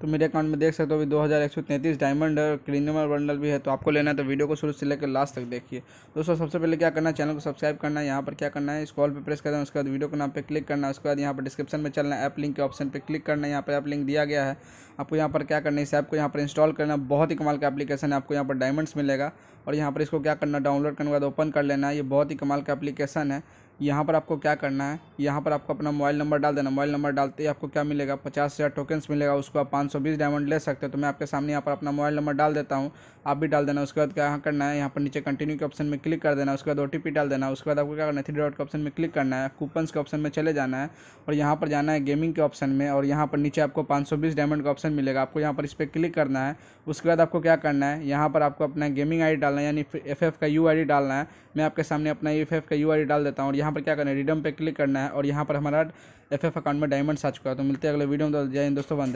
तो मेरे अकाउंट में देख सकते हो अभी दो हज़ार एक सौ तैंतीस डायमंड और क्रीनमर बंडल भी है तो आपको लेना है तो वीडियो को शुरू से लेकर लास्ट तक देखिए दोस्तों सबसे पहले क्या करना है चैनल को सब्सक्राइब करना है यहाँ पर क्या करना है इस कॉल पर प्रेस करना है उसके बाद वीडियो के नाम पर क्लिक करना है उसके बाद यहाँ पर डिस्क्रिप्शन में चलना है ऐप लिंक के ऑप्शन पर क्लिक करना है यहाँ पर ऐप लिंक दिया गया है आपको यहाँ पर क्या करना है इस ऐप को यहाँ पर इंस्टॉल करना बहुत ही कमाल का एप्लीकेशन है आपको यहाँ पर डायमंड्स मिलेगा और यहाँ पर इसको क्या करना डाउनलोड करने के बाद ओपन कर लेना है ये बहुत ही कमाल का एप्लीकेशन है यहाँ पर आपको क्या करना है यहाँ पर आपको अपना मोबाइल नंबर डाल देना मोबाइल नंबर डालते ही आपको क्या मिलेगा पचास हज़ार टोकन्स मिलेगा उसको आप पाँच सौ बीस डायमंड ले सकते हो तो मैं आपके सामने यहाँ पर अपना मोबाइल नंबर डाल देता हूँ आप भी डाल देना उसके बाद क्या करना है यहाँ पर नीचे कंटिन्यू के ऑप्शन में क्लिक कर देना उसके बाद ओ डाल देना उसके बाद आपको क्या करना है थ्री डॉट के ऑप्शन में क्लिक करना है कूपन्स के ऑप्शन में चले जाना है और यहाँ पर जाना है गेमिंग के ऑप्शन में और यहाँ पर नीचे आपको पाँच डायमंड का ऑप्शन ऑप्शन मिलेगा आपको यहाँ पर इस पर क्लिक करना है उसके बाद आपको क्या करना है यहाँ पर आपको अपना गेमिंग आई डालना है यानी एफ का यू आई डालना है मैं आपके सामने अपना एफ का यू आई डाल देता हूँ और यहाँ पर क्या करना है रिडम पर क्लिक करना है और यहाँ पर हमारा एफ एफ अकाउंट में डायमंड्स आ चुका है तो मिलते हैं अगले वीडियो में तो जय हिंद दोस्तों